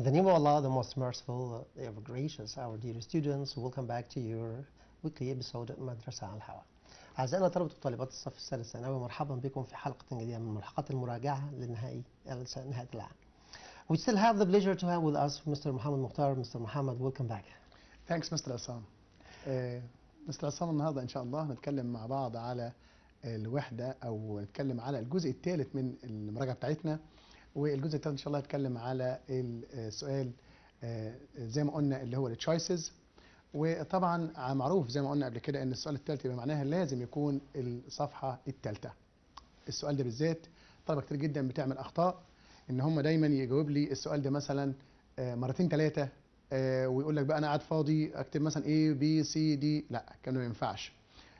In the name of Allah, the most merciful, the ever gracious, our dear students, welcome back to your weekly episode of مدرسة Al Hawa. أعزائنا طلبة وطالبات الصف الثالث الثانوي مرحبا بكم في حلقة جديدة من ملحقات المراجعة لنهائي نهاية العام. We still have the pleasure to have with us Mr. Muhammad Mukhtar. Mr. Muhammad, welcome back. Thanks Mr. Assam. Mr. Assam النهاردة إن شاء الله نتكلم مع بعض على الوحدة أو نتكلم على الجزء الثالث من المراجعة بتاعتنا والجزء الثالث ان شاء الله هتكلم على السؤال آه، زي ما قلنا اللي هو التشويسز وطبعا معروف زي ما قلنا قبل كده ان السؤال الثالث يبقى معناها لازم يكون الصفحه الثالثه السؤال ده بالذات طلبه كتير جدا بتعمل اخطاء ان هم دايما يجاوب لي السؤال ده مثلا آه، مرتين ثلاثه آه، ويقول لك بقى انا قاعد فاضي اكتب مثلا ايه بي سي دي لا كان ما ينفعش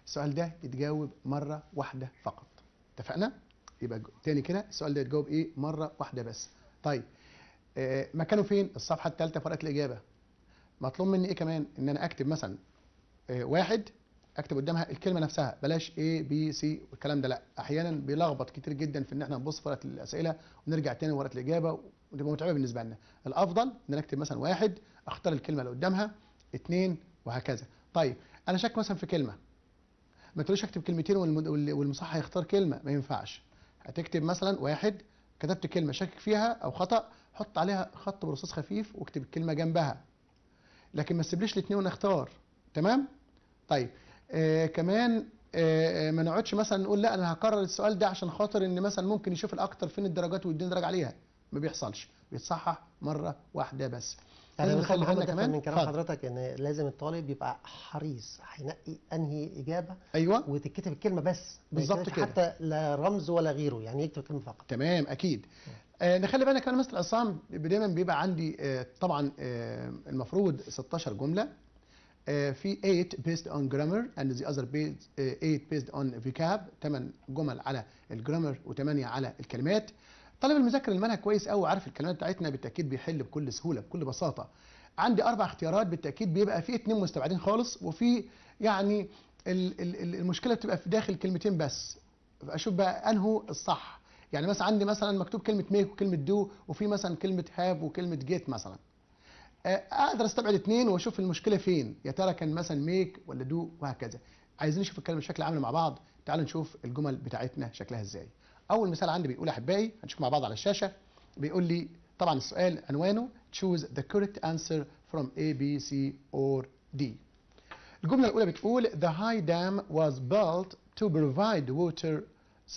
السؤال ده يتجاوب مره واحده فقط اتفقنا يبقى تاني كده السؤال ده تجاوب ايه مره واحده بس طيب آه، مكانه فين الصفحه الثالثه فرقه ورقه الاجابه مطلوب مني ايه كمان ان انا اكتب مثلا آه، واحد اكتب قدامها الكلمه نفسها بلاش A بي سي والكلام ده لا احيانا بيلخبط كتير جدا في ان احنا نبص في ورقه الاسئله ونرجع تاني لورقه الاجابه وتبقى متعبه بالنسبه لنا الافضل ان انا اكتب مثلا واحد اختار الكلمه اللي قدامها اثنين وهكذا طيب انا شاك مثلا في كلمه ما تقوليش اكتب كلمتين والمصحح يختار كلمه ما ينفعش هتكتب مثلا واحد كتبت كلمه شاكك فيها او خطا حط عليها خط برصاص خفيف واكتب الكلمه جنبها لكن ما تسيبليش الاثنين وانا اختار تمام طيب آه كمان آه،, آه ما نقعدش مثلا نقول لا انا هكرر السؤال ده عشان خاطر ان مثلا ممكن يشوف الاكتر فين الدرجات ويديني درجه عليها ما بيحصلش بيتصحح مره واحده بس يعني انا بخلي محمد كمان من كلام حضرتك ان لازم الطالب يبقى حريص هينقي انهي اجابه ايوه وتتكتب الكلمه بس بالظبط كده حتى لا رمز ولا غيره يعني يكتب كلمه فقط تمام اكيد آه نخلي بالك انا مثل العصام دايما بيبقى عندي آه طبعا آه المفروض 16 جمله آه في 8 based on grammar and the other based, uh, آه، 8 based on vocab 8 جمل على الجرامر و8 على الكلمات طالب المذاكر المنهج كويس قوي وعارف الكلمات بتاعتنا بالتاكيد بيحل بكل سهوله بكل بساطه عندي اربع اختيارات بالتاكيد بيبقى في اتنين مستبعدين خالص وفي يعني المشكله بتبقى في داخل كلمتين بس اشوف بقى انهو الصح يعني مثلا عندي مثلا مكتوب كلمه ميك وكلمه دو وفي مثلا كلمه هاف وكلمه جيت مثلا اقدر استبعد اتنين واشوف المشكله فين يا ترى كان مثلا ميك ولا دو وهكذا عايزين نشوف الكلام بشكل عام مع بعض تعالوا نشوف الجمل بتاعتنا شكلها ازاي اول مثال عندي بيقول احبائي هنشوف مع بعض على الشاشه بيقول لي طبعا السؤال عنوانه choose the correct answer from A B C or D الجملة الاولى بتقول the high dam was built to provide water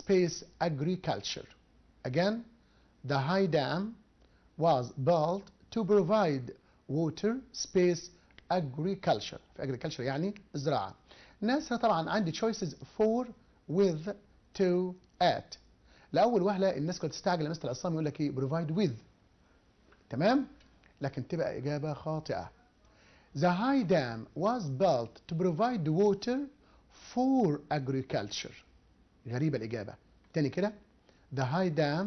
space agriculture again the high dam was built to provide water space agriculture في agriculture يعني زراعة. الناس طبعا عندي choices for with to at لاول وهله الناس كانت تستعجل مستر العصام يقول لك ايه بروفايد ويز تمام لكن تبقى اجابه خاطئه The high dam was built to provide water for agriculture غريبه الاجابه تاني كده The high dam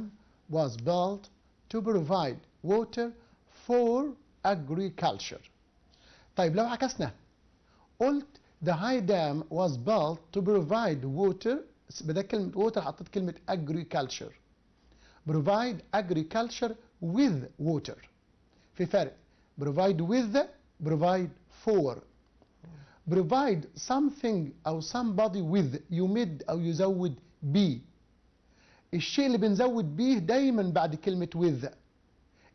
was built to provide water for agriculture طيب لو عكسنا قلت The high dam was built to provide water بدل كلمه ووتر حطيت كلمه agriculture provide agriculture with water في فرق provide with provide for provide something او somebody with يمد او يزود be الشيء اللي بنزود بيه دايما بعد كلمه with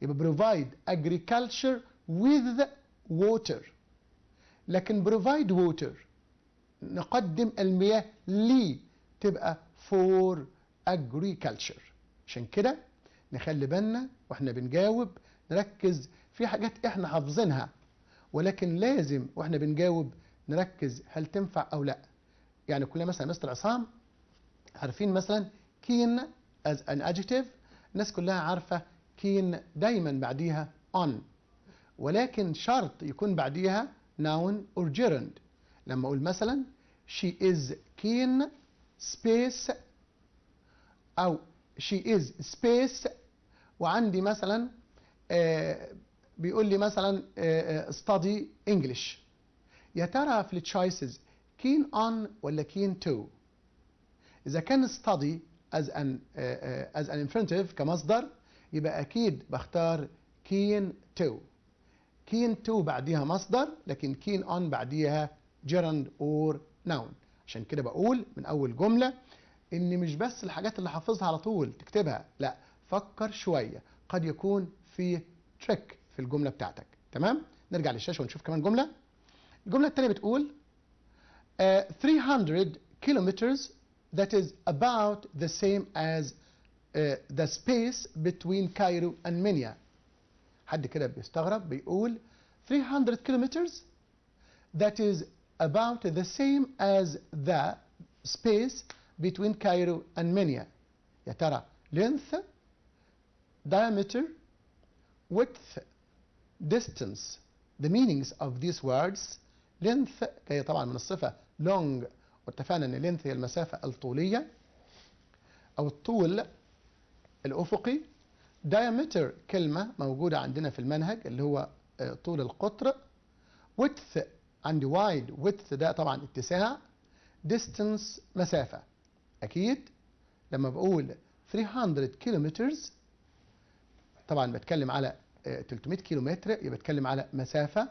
يبقى provide agriculture with water لكن provide water نقدم المياه لي تبقى فور اجريكلتشر عشان كده نخلي بالنا واحنا بنجاوب نركز في حاجات احنا حافظينها ولكن لازم واحنا بنجاوب نركز هل تنفع او لا يعني كلنا مثلا مستر عصام عارفين مثلا كين از ان adjective الناس كلها عارفة كين دايما بعديها on ولكن شرط يكون بعديها noun or gerund لما أقول مثلا she is keen سبيس او شي از سبيس وعندي مثلا آه، بيقول لي مثلا آه، آه، study English يا ترى في التشويسز كين on ولا كين to إذا كان study as an از ان infinitive كمصدر يبقى أكيد بختار كين to كين to بعديها مصدر لكن كين on بعديها gerund or noun عشان كده بقول من اول جمله ان مش بس الحاجات اللي حافظها على طول تكتبها لا فكر شويه قد يكون في تريك في الجمله بتاعتك تمام نرجع للشاشه ونشوف كمان جمله الجمله الثانيه بتقول آه، uh, 300 kilometers that is about the same as uh, the space between Cairo and Minya حد كده بيستغرب بيقول 300 kilometers that is about the same as the space between Cairo and Mania يا ترى length diameter width distance the meanings of these words length كي طبعا من الصفة long واتفقنا ان length هي المسافة الطولية أو الطول الأفقي diameter كلمة موجودة عندنا في المنهج اللي هو طول القطر width عندي وايد ويدث ده طبعا اتساع distance مسافة أكيد لما بقول 300 كيلومترز طبعا بتكلم على 300 آه، كيلومتر يبقى بتكلم على مسافة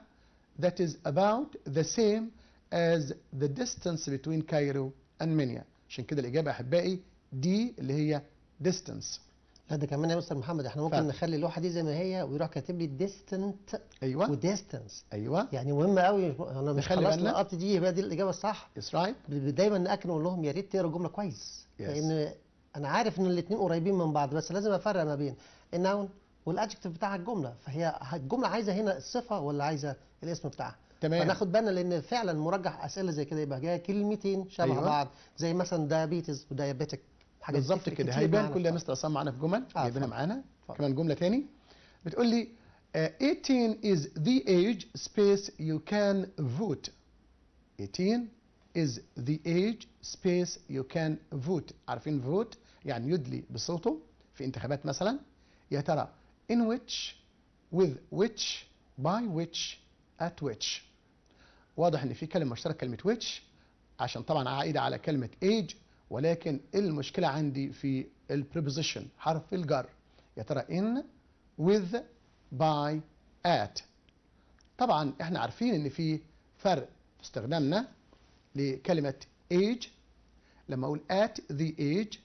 that is about the same as the distance between Cairo and Minya عشان كده الإجابة أحبائي دي اللي هي distance لا ده كمان يا مستر محمد احنا ممكن ف... نخلي اللوحه دي زي ما هي ويروح كاتب لي ديستنت ايوه وديستنس ايوه يعني مهم قوي انا مش خلاص لقطت أه، دي يبقى دي الاجابه الصح right. دايما ناكد اقول لهم يا ريت تقرا الجمله كويس yes. لان انا عارف ان الاثنين قريبين من بعض بس لازم افرق ما بين النون والادجكتيف بتاع الجمله فهي الجمله عايزه هنا الصفه ولا عايزه الاسم بتاعها تمام فناخد بالنا لان فعلا مرجح اسئله زي كده يبقى جايه كلمتين شبه أيوة. بعض زي مثلا دايابيتس ودايابيتك بالظبط كده هيبان كل مستر عصام معانا في جمل هيبان آه، معانا كمان جمله ثاني بتقول لي uh, آه، 18 is the age space you can vote 18 is the age space you can vote عارفين vote يعني يدلي بصوته في انتخابات مثلا يا ترى in which with which by which at which واضح ان في كلمه مشتركه كلمه which عشان طبعا عائده على كلمه age ولكن المشكلة عندي في البريبوزيشن حرف الجر يا ترى in with by at طبعا احنا عارفين ان في فرق في استخدامنا لكلمة age لما اقول at the age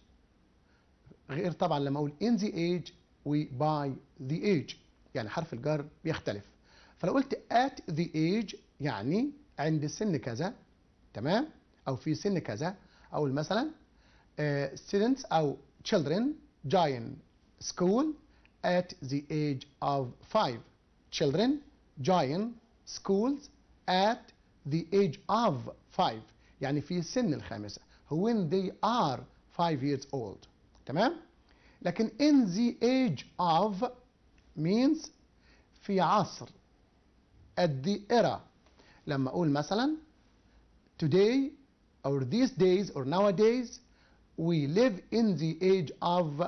غير طبعا لما اقول in the age و by the age يعني حرف الجر بيختلف فلو قلت at the age يعني عند سن كذا تمام او في سن كذا أقول مثلا students أو children join school at the age of 5 children join schools at the age of 5 يعني في سن الخامسة when they are 5 years old تمام لكن in the age of means في عصر at the era لما أقول مثلا today or these days or nowadays we live in the age of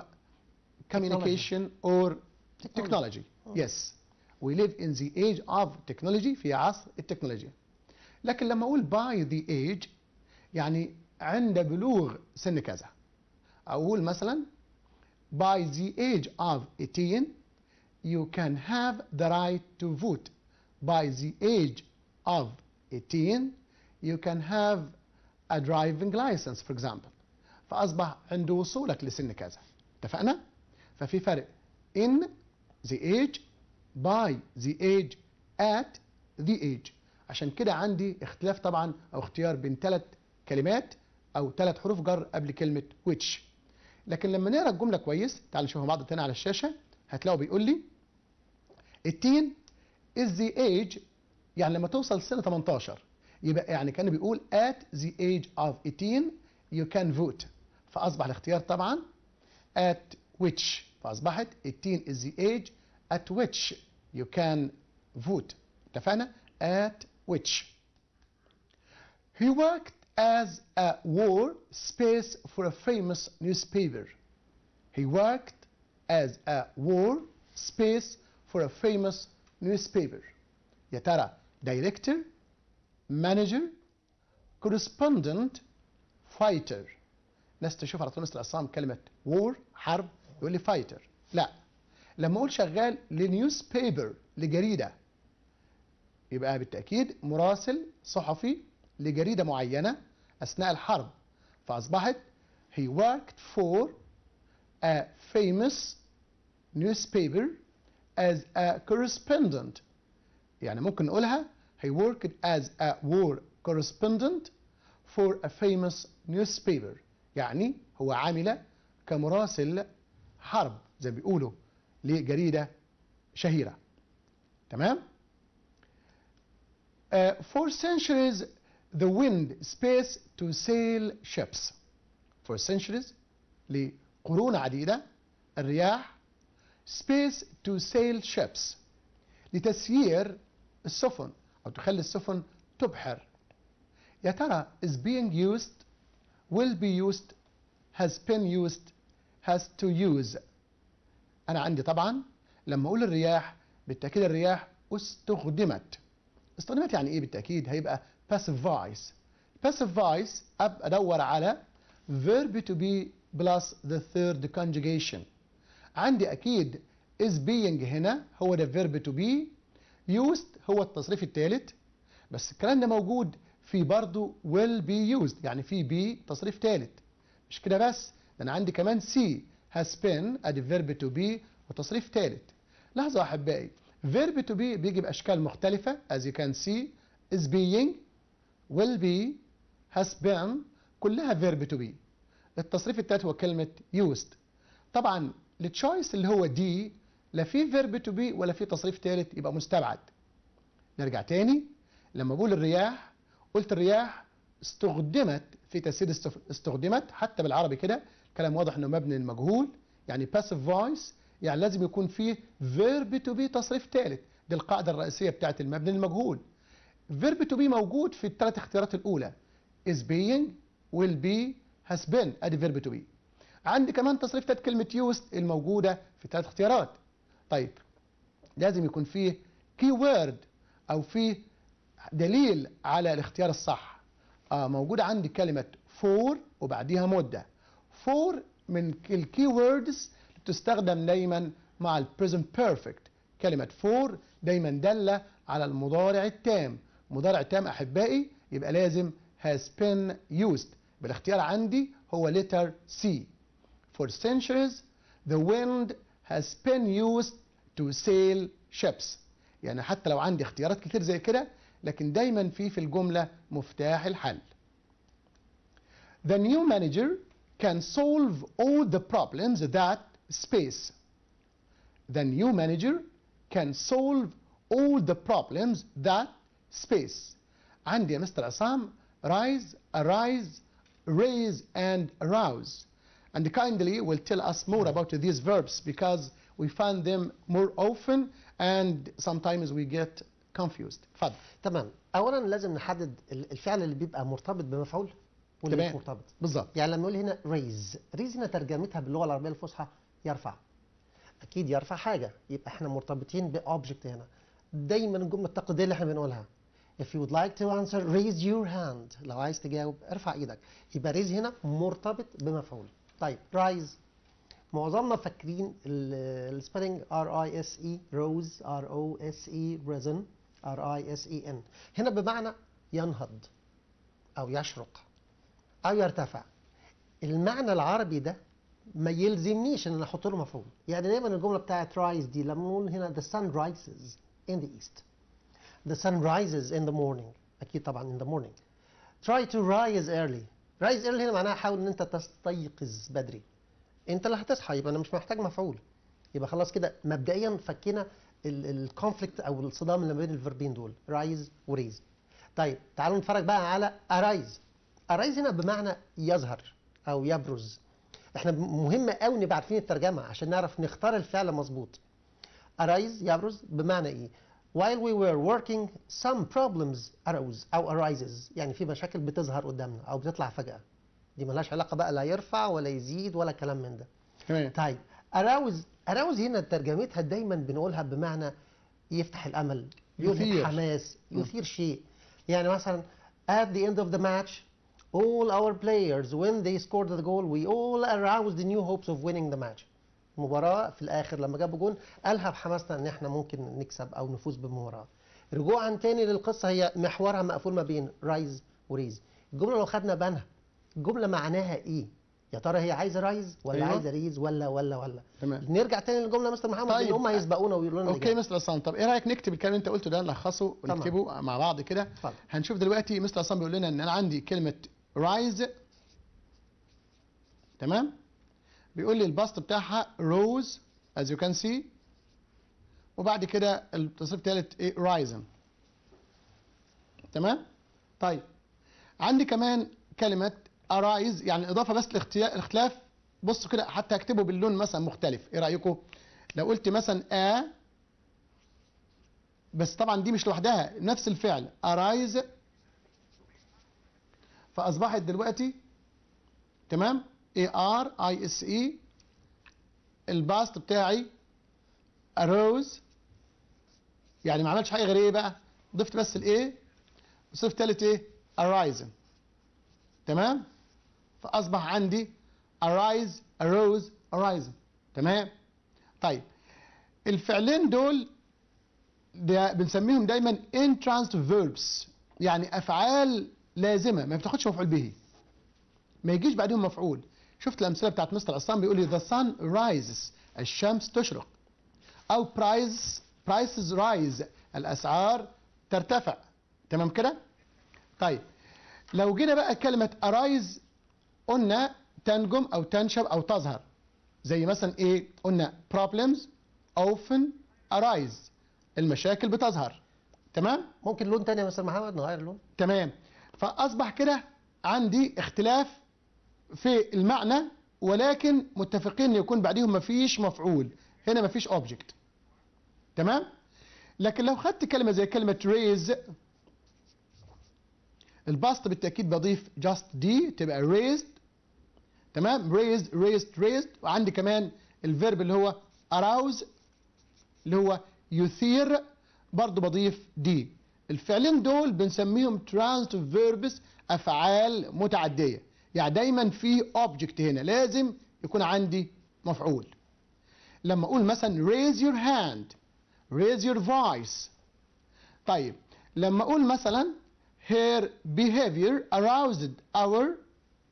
communication or technology. Oh. Yes. We live in the age of technology في عصر التكنولوجيا. لكن لما أقول by the age يعني عند بلوغ سن كذا. أقول مثلا by the age of 18 you can have the right to vote. By the age of 18 you can have a driving license for example فأصبح عند وصولك لسن كذا اتفقنا؟ ففي فرق in the age by the age at the age عشان كده عندي اختلاف طبعا أو اختيار بين ثلاث كلمات أو ثلاث حروف جر قبل كلمة which لكن لما نقرا الجملة كويس تعال نشوفها بعض تاني على الشاشة هتلاقوا بيقول لي التين is the age يعني لما توصل سن 18 يبقى يعني كان بيقول at the age of 18 you can vote فأصبح الاختيار طبعا at which فأصبحت 18 is the age at which you can vote اتفقنا at which he worked as a war space for a famous newspaper he worked as a war space for a famous newspaper يا ترى director manager correspondent fighter ناس تشوف على طول العصام كلمه وور حرب يقول لي فايتر لا لما اقول شغال لنيوز بيبر لجريده يبقى بالتاكيد مراسل صحفي لجريده معينه اثناء الحرب فاصبحت he worked for a famous newspaper as a correspondent يعني ممكن نقولها He worked as a war correspondent for a famous newspaper يعني هو عمل كمراسل حرب زي بيقولوا لجريدة شهيرة تمام؟ Uh, for centuries, the wind space to sail ships. For centuries, لقرون عديدة الرياح space to sail ships لتسيير السفن أو تخلي السفن تبحر يا ترى is being used will be used has been used has to use أنا عندي طبعا لما أقول الرياح بالتأكيد الرياح استخدمت استخدمت يعني إيه بالتأكيد هيبقى passive voice passive voice أب أدور على verb to be plus the third conjugation عندي أكيد is being هنا هو ده verb to be used هو التصريف الثالث بس الكلام ده موجود في برضه will be used يعني في بي تصريف ثالث مش كده بس ده انا عندي كمان هاز has been adverb to be وتصريف ثالث لحظة أحبائي verb to be بيجي بأشكال مختلفة as you can see is being will be has been كلها verb to be التصريف الثالث هو كلمة used طبعا التشويس اللي هو دي لا في فيرب تو بي ولا في تصريف ثالث يبقى مستبعد نرجع تاني لما بقول الرياح قلت الرياح استخدمت في تسديد استخدمت حتى بالعربي كده كلام واضح انه مبني للمجهول يعني باسيف فويس يعني لازم يكون فيه فيرب تو بي تصريف ثالث دي القاعده الرئيسيه بتاعت المبني للمجهول فيرب تو بي موجود في الثلاث اختيارات الاولى is being will be has been ادي فيرب تو بي عندي كمان تصريف ثالث كلمه used الموجوده في الثلاث اختيارات طيب لازم يكون فيه كي وورد او فيه دليل على الاختيار الصح آه موجود عندي كلمة فور وبعديها مدة فور من الكي ووردز تستخدم دايما مع البريزنت بيرفكت كلمة فور دايما دالة على المضارع التام مضارع تام أحبائي يبقى لازم has been used بالاختيار عندي هو letter C for centuries the wind has been used to sail ships يعني حتى لو عندي اختيارات كتير زي كده لكن دايما في في الجملة مفتاح الحل The new manager can solve all the problems that space The new manager can solve all the problems that space عندي يا مستر عصام rise, arise, raise and arouse and kindly will tell us more about these verbs because we find them more often and sometimes we get confused فضل. تمام اولا لازم نحدد الفعل اللي بيبقى مرتبط بمفعول واللي مش مرتبط بالظبط يعني لما نقول هنا ريز ريز هنا ترجمتها باللغه العربيه الفصحى يرفع اكيد يرفع حاجه يبقى احنا مرتبطين باوبجكت هنا دايما الجمله التقليديه اللي احنا بنقولها if you would like to answer raise your hand لو عايز تجاوب ارفع ايدك يبقى ريز هنا مرتبط بمفعول طيب رايز معظمنا فاكرين السبيلنج ار اي اس اي روز ار او اس اي ريزن ار اي اس اي ان هنا بمعنى ينهض او يشرق او يرتفع المعنى العربي ده ما يلزمنيش ان انا احط له مفعول يعني دايما الجمله بتاعت رايز دي لما نقول هنا the sun rises in the east the sun rises in the morning اكيد طبعا in the morning try to rise early رايز ايرلي هنا معناها حاول ان انت تستيقظ بدري انت اللي هتصحى يبقى انا مش محتاج مفعول يبقى خلاص كده مبدئيا فكينا الكونفليكت او الصدام اللي ما بين الفيربين دول رايز وريز طيب تعالوا نتفرج بقى على ارايز ارايز هنا بمعنى يظهر او يبرز احنا مهم قوي نبقى عارفين الترجمه عشان نعرف نختار الفعل مظبوط ارايز يبرز بمعنى ايه while we were working some problems arose أو arises يعني في مشاكل بتظهر قدامنا أو بتطلع فجأة دي ملهاش علاقة بقى لا يرفع ولا يزيد ولا كلام من ده طيب arouse arouse هنا ترجمتها دايما بنقولها بمعنى يفتح الأمل يثير حماس يثير شيء يعني مثلا at the end of the match all our players when they scored the goal we all aroused the new hopes of winning the match مباراه في الاخر لما جابوا جون قالها بحماسنا ان احنا ممكن نكسب او نفوز بالمباراه رجوعا تاني للقصه هي محورها مقفول ما بين رايز وريز الجمله لو خدنا بالنا الجمله معناها ايه يا ترى هي عايزه رايز ولا أيوه؟ عايزه ريز ولا ولا ولا تمام. نرجع تاني للجمله مستر محمد طيب. ان هم هيسبقونا ويقولوا لنا اوكي مستر عصام طب ايه رايك نكتب الكلام اللي انت قلته ده نلخصه ونكتبه مع بعض كده هنشوف دلوقتي مستر عصام بيقول لنا ان انا عندي كلمه رايز تمام بيقول لي البسط بتاعها روز as you can see وبعد كده التصريف الثالث ايه رايزن تمام طيب عندي كمان كلمه ارايز يعني اضافه بس لاختلاف بصوا كده حتى اكتبه باللون مثلا مختلف ايه رايكم لو قلت مثلا ا آه بس طبعا دي مش لوحدها نفس الفعل ارايز فاصبحت دلوقتي تمام اي ار اي اس اي الباست بتاعي اروز يعني ما عملتش حاجه غير ايه بقى ضفت بس الايه وصفت ثالث ايه ارايزن تمام فاصبح عندي ارايز اروز ارايزن تمام طيب الفعلين دول ده بنسميهم دايما انترانس فيربس يعني افعال لازمه ما بتاخدش مفعول به ما يجيش بعدهم مفعول شفت الامثله بتاعت مستر عصام بيقول لي ذا sun rises الشمس تشرق او برايز برايسز رايز الاسعار ترتفع تمام كده طيب لو جينا بقى كلمه ارايز قلنا تنجم او تنشب او تظهر زي مثلا ايه قلنا problems often arise المشاكل بتظهر تمام ممكن لون تاني يا مستر محمد نغير لون تمام فاصبح كده عندي اختلاف في المعنى ولكن متفقين انه يكون بعديهم مفيش مفعول هنا مفيش اوبجكت تمام لكن لو خدت كلمه زي كلمه ريز الباست بالتاكيد بضيف جاست دي تبقى ريزد تمام ريزد ريزد ريزد وعندي كمان الفيرب اللي هو اراوز اللي هو يثير برضه بضيف دي الفعلين دول بنسميهم ترانس فيربس افعال متعديه يعني دايما في اوبجكت هنا لازم يكون عندي مفعول لما اقول مثلا raise your hand raise your voice طيب لما اقول مثلا her behavior aroused our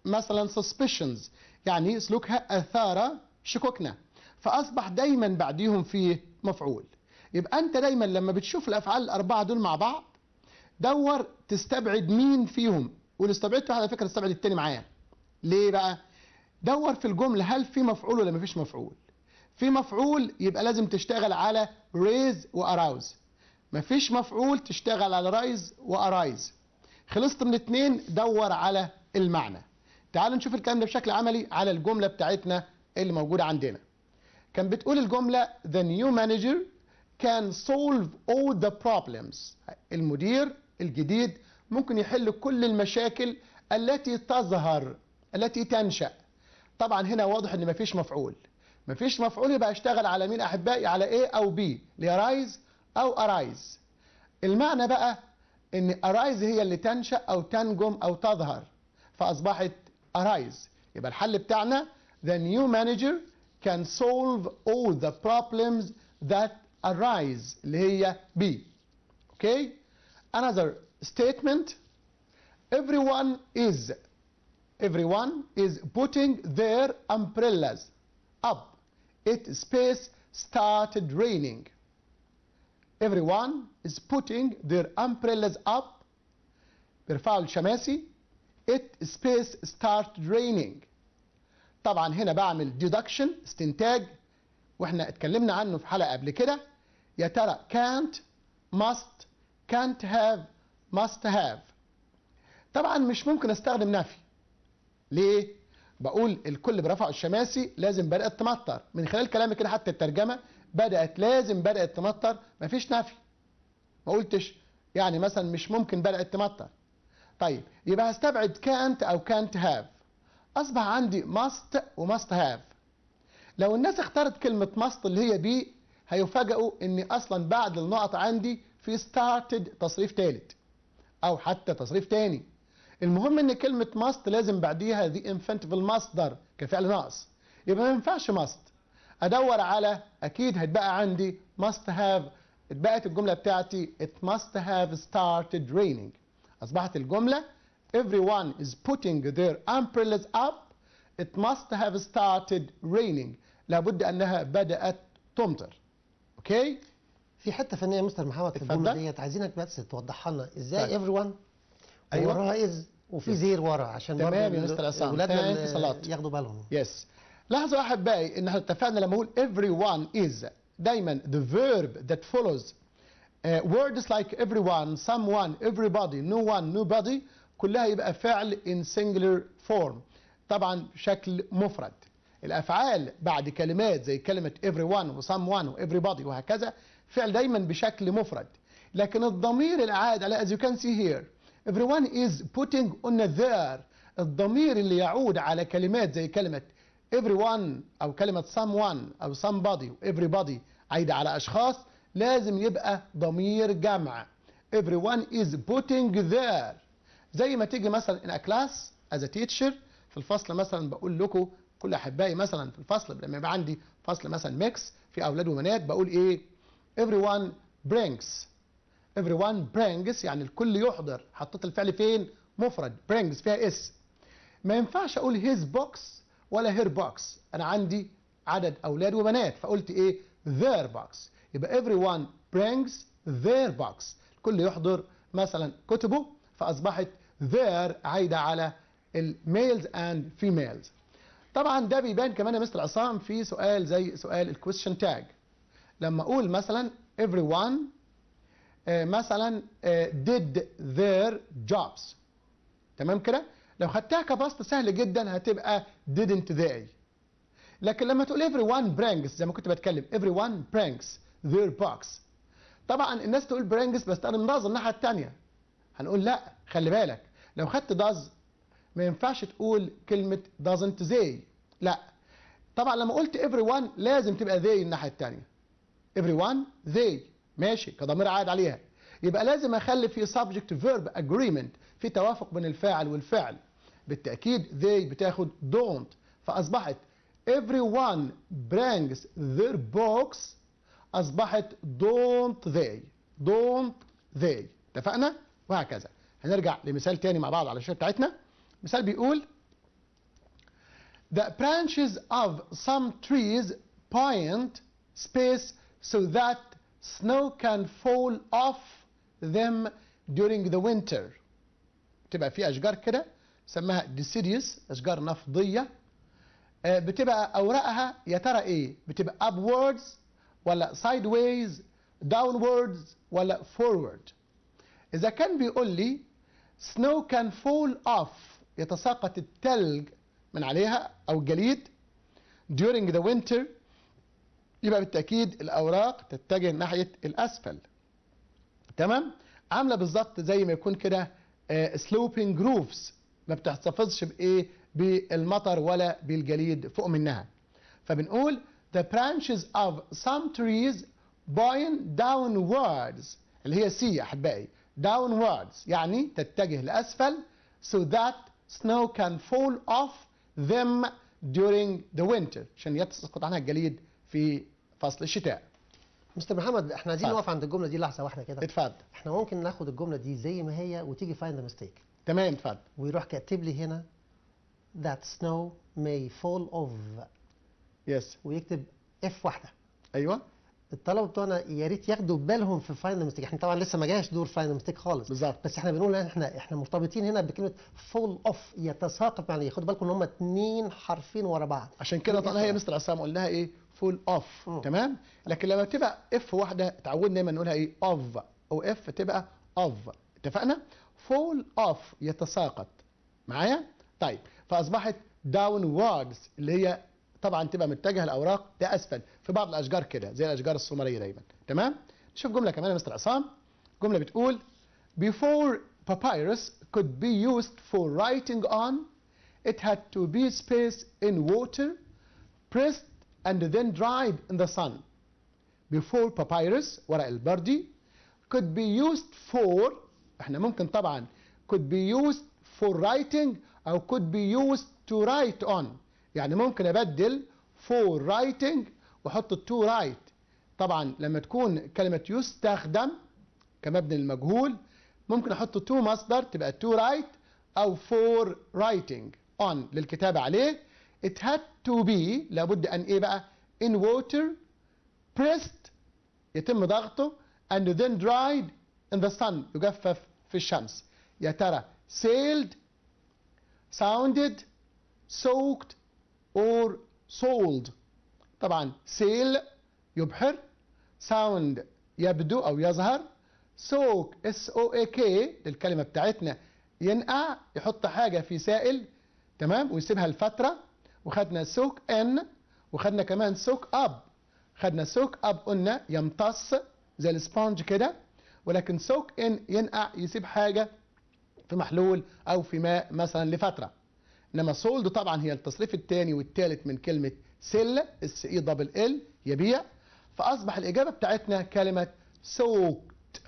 مثلا suspicions يعني سلوكها اثار شكوكنا فاصبح دايما بعديهم في مفعول يبقى انت دايما لما بتشوف الافعال الاربعه دول مع بعض دور تستبعد مين فيهم واللي استبعدته على فكره استبعد الثاني معايا ليه بقى دور في الجمله هل في مفعول ولا مفيش مفعول في مفعول يبقى لازم تشتغل على ريز واراوز مفيش مفعول تشتغل على رايز وارايز خلصت من اتنين دور على المعنى تعالوا نشوف الكلام ده بشكل عملي على الجمله بتاعتنا اللي موجوده عندنا كان بتقول الجمله the new manager can solve all the problems المدير الجديد ممكن يحل كل المشاكل التي تظهر التي تنشأ طبعا هنا واضح ان مفيش مفعول مفيش مفعول يبقى اشتغل على مين احبائي على ايه او بي لارايز او ارايز المعنى بقى ان ارايز هي اللي تنشأ او تنجم او تظهر فاصبحت ارايز يبقى الحل بتاعنا the new manager can solve all the problems that arise اللي هي B اوكي okay? another statement everyone is everyone is putting their umbrellas up it space started raining everyone is putting their umbrellas up بارفعوا الشماسي it space started raining طبعا هنا بعمل deduction استنتاج واحنا اتكلمنا عنه في حلقة قبل كده يا ترى can't must can't have must have طبعا مش ممكن استخدم نفي ليه بقول الكل برفع الشماسي لازم بدات تمطر من خلال كلامي كده حتى الترجمه بدات لازم بدات تمطر مفيش نفي ما قلتش يعني مثلا مش ممكن بدات تمطر طيب يبقى هستبعد كانت او كانت هاف اصبح عندي must وماست هاف لو الناس اختارت كلمه must اللي هي بي هيفاجئوا ان اصلا بعد النقط عندي في started تصريف ثالث او حتى تصريف تاني المهم ان كلمة ماست لازم بعديها ذي انفنت في المصدر كفعل ناقص يبقى ما ينفعش ماست ادور على اكيد هتبقى عندي must have اتبقت الجملة بتاعتي it must have started raining اصبحت الجملة everyone is putting their umbrellas up it must have started raining لابد انها بدأت تمطر اوكي okay? في حته فنيه مستر محمد في الجمله ديت عايزينك بس توضحها لنا ازاي طيب. ايفري ايوه وراها از وفي زير ورا عشان تمام يا مستر عصام ولادنا ياخدوا بالهم يس لاحظوا احبائي ان احنا اتفقنا لما اقول ايفري ون از دايما ذا فيرب ذات فولوز وردز لايك ايفري ون سم ون ايفري بادي نو ون نو بادي كلها يبقى فعل ان سنجلر فورم طبعا شكل مفرد الافعال بعد كلمات زي كلمه ايفري ون ون وايفري بادي وهكذا فعل دايما بشكل مفرد لكن الضمير العائد على as you can see here everyone is putting on their الضمير اللي يعود على كلمات زي كلمة everyone أو كلمة someone أو somebody everybody عايدة على أشخاص لازم يبقى ضمير جمع everyone is putting their زي ما تيجي مثلا in a class as a teacher في الفصل مثلا بقول لكم كل أحبائي مثلا في الفصل لما يبقى عندي فصل مثلا ميكس في أولاد وبنات بقول إيه everyone brings everyone brings يعني الكل يحضر حطيت الفعل فين مفرد brings فيها اس ما ينفعش اقول his box ولا her box انا عندي عدد اولاد وبنات فقلت ايه their box يبقى everyone brings their box الكل يحضر مثلا كتبه فاصبحت their عايده على الميلز اند فيميلز طبعا ده بيبان كمان يا مستر عصام في سؤال زي سؤال الكويشن تاج لما اقول مثلا everyone آه، مثلا آه، did their jobs تمام كده لو خدتها كبسط سهل جدا هتبقى didn't they لكن لما تقول everyone brings زي ما كنت بتكلم everyone brings their box طبعا الناس تقول brings بس انا منظر الناحيه الثانيه هنقول لا خلي بالك لو خدت does ما ينفعش تقول كلمه doesn't they لا طبعا لما قلت everyone لازم تبقى they الناحيه الثانيه everyone they ماشي كضمير عائد عليها يبقى لازم اخلي في subject verb agreement في توافق بين الفاعل والفعل بالتاكيد they بتاخد don't فاصبحت everyone brings their box اصبحت don't they don't they اتفقنا وهكذا هنرجع لمثال تاني مع بعض على الشاشه بتاعتنا مثال بيقول The branches of some trees point space so that snow can fall off them during the winter تبقى في أشجار كده سماها deciduous أشجار نفضية بتبقى أوراقها يا ترى إيه بتبقى upwards ولا sideways downwards ولا forward إذا كان بيقول لي snow can fall off يتساقط التلج من عليها أو الجليد during the winter يبقى بالتاكيد الاوراق تتجه ناحيه الاسفل تمام عامله بالظبط زي ما يكون كده سلوبينج آه، جروفز ما بتحتفظش بايه بالمطر ولا بالجليد فوق منها فبنقول the branches of some trees point downwards اللي هي سي احبائي downwards يعني تتجه لاسفل so that snow can fall off them during the winter عشان يتسقط عنها الجليد في فصل الشتاء مستر محمد احنا عايزين نقف عند الجمله دي لحظه واحده كده اتفضل احنا ممكن ناخد الجمله دي زي ما هي وتيجي فايند ميستيك تمام اتفضل ويروح كاتب لي هنا that snow may fall off يس ويكتب اف واحده ايوه الطلبه بتوعنا يا ريت ياخدوا بالهم في فاينل ميستيك احنا طبعا لسه ما جاش دور فاينل ميستيك خالص بالظبط بس احنا بنقول احنا احنا مرتبطين هنا بكلمه فول اوف يتساقط معنى خدوا بالكم ان هم اثنين حرفين ورا بعض عشان كده طلع هي مستر عصام قلنا ايه فول اوف اه. تمام لكن لما تبقى اف واحده اتعودنا دايما نقولها ايه اوف او اف تبقى اوف اتفقنا فول اوف يتساقط معايا طيب فاصبحت داون واردز اللي هي طبعا تبقى متجهه الاوراق لاسفل في بعض الاشجار كده زي الاشجار السومريه دايما تمام نشوف جمله كمان يا مستر عصام جمله بتقول before papyrus could be used for writing on it had to be spaced in water pressed and then dried in the sun. Before papyrus ورق البردي could be used for احنا ممكن طبعا could be used for writing أو could be used to write on يعني ممكن أبدل for writing وأحط to write طبعا لما تكون كلمة يستخدم كمبني للمجهول ممكن أحط to مصدر تبقى to write أو for writing on للكتابة عليه it had to be لابد أن إيه بقى in water pressed يتم ضغطه and then dried in the sun يجفف في الشمس يا ترى sailed sounded soaked or sold طبعا sail يبحر sound يبدو أو يظهر soak s o a k الكلمة بتاعتنا ينقع يحط حاجة في سائل تمام ويسيبها لفترة وخدنا سوك ان وخدنا كمان سوك اب خدنا سوك اب قلنا يمتص زي السبونج كده ولكن سوك ان ينقع يسيب حاجه في محلول او في ماء مثلا لفتره انما سولد طبعا هي التصريف الثاني والثالث من كلمه سيل اس اي دبل ال يبيع فاصبح الاجابه بتاعتنا كلمه سوكت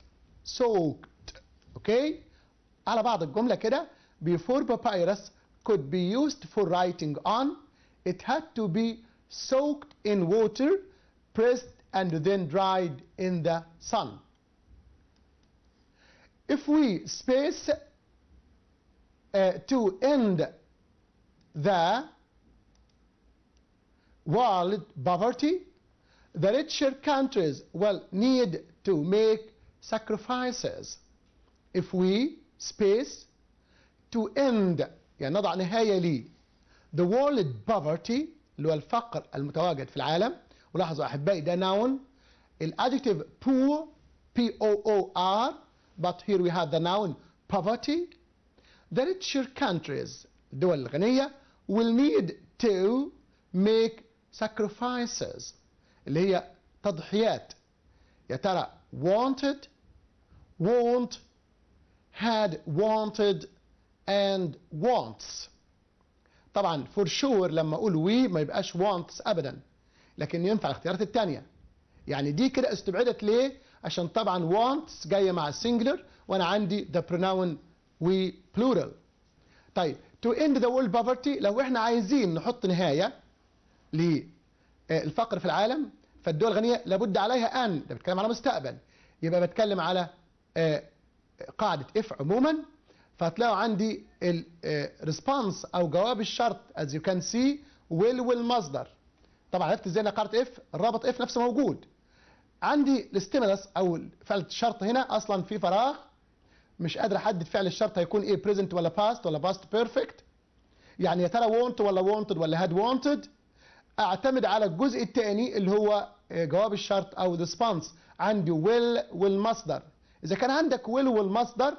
سوكت اوكي على بعض الجمله كده before papyrus could be used for writing on it had to be soaked in water, pressed and then dried in the sun. If we space uh, to end the world poverty, the richer countries will need to make sacrifices if we space to end يعني نضع نهاية لي the world poverty اللي هو الفقر المتواجد في العالم ولاحظوا أحبائي ده noun الادjective poor P O O R but here we have the noun poverty the richer countries الدول الغنية will need to make sacrifices اللي هي تضحيات يا ترى wanted want had wanted and wants طبعا فور شور لما اقول وي ما يبقاش وانتس ابدا لكن ينفع الاختيارات الثانيه يعني دي كده استبعدت ليه عشان طبعا وانتس جايه مع سنجلر وانا عندي ذا pronoun وي plural طيب تو اند ذا وورلد بافرتي لو احنا عايزين نحط نهايه للفقر آه، في العالم فالدول الغنيه لابد عليها ان ده بتكلم على مستقبل يبقى بتكلم على آه، قاعده اف عموما فهتلاقوا عندي الريسبونس آه، او جواب الشرط از يو كان سي ويل والمصدر طبعا عرفت ازاي نقرة اف الرابط اف نفسه موجود عندي الاستيمولس او فعل الشرط هنا اصلا في فراغ مش قادر احدد فعل الشرط هيكون ايه بريزنت ولا باست ولا باست بيرفكت يعني يا ترى وونت ولا وونتد ولا هاد وونتد اعتمد على الجزء الثاني اللي هو آه، جواب الشرط او ريسبونس عندي ويل والمصدر اذا كان عندك ويل والمصدر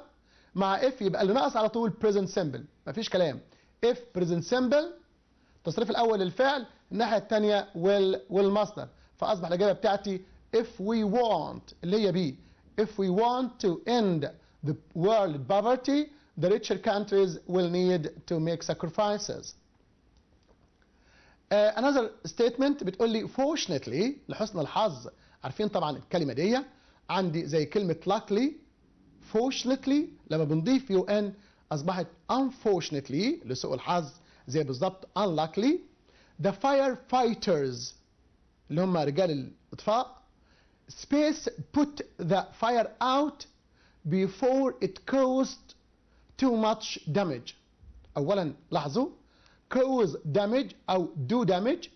مع اف يبقى اللي ناقص على طول present simple مفيش كلام if present simple التصريف الاول للفعل الناحيه الثانيه وال والمصدر فاصبح الاجابه بتاعتي if we want اللي هي بي if we want to end the world poverty the richer countries will need to make sacrifices Uh, another statement بتقول لي fortunately لحسن الحظ عارفين طبعا الكلمه دي عندي زي كلمه luckily unfortunately لما بنضيف يو ان اصبحت unfortunately لسوء الحظ زي بالظبط unluckily the firefighters اللي هم رجال الاطفاء space put the fire out before it caused too much damage اولا لاحظوا cause damage او do damage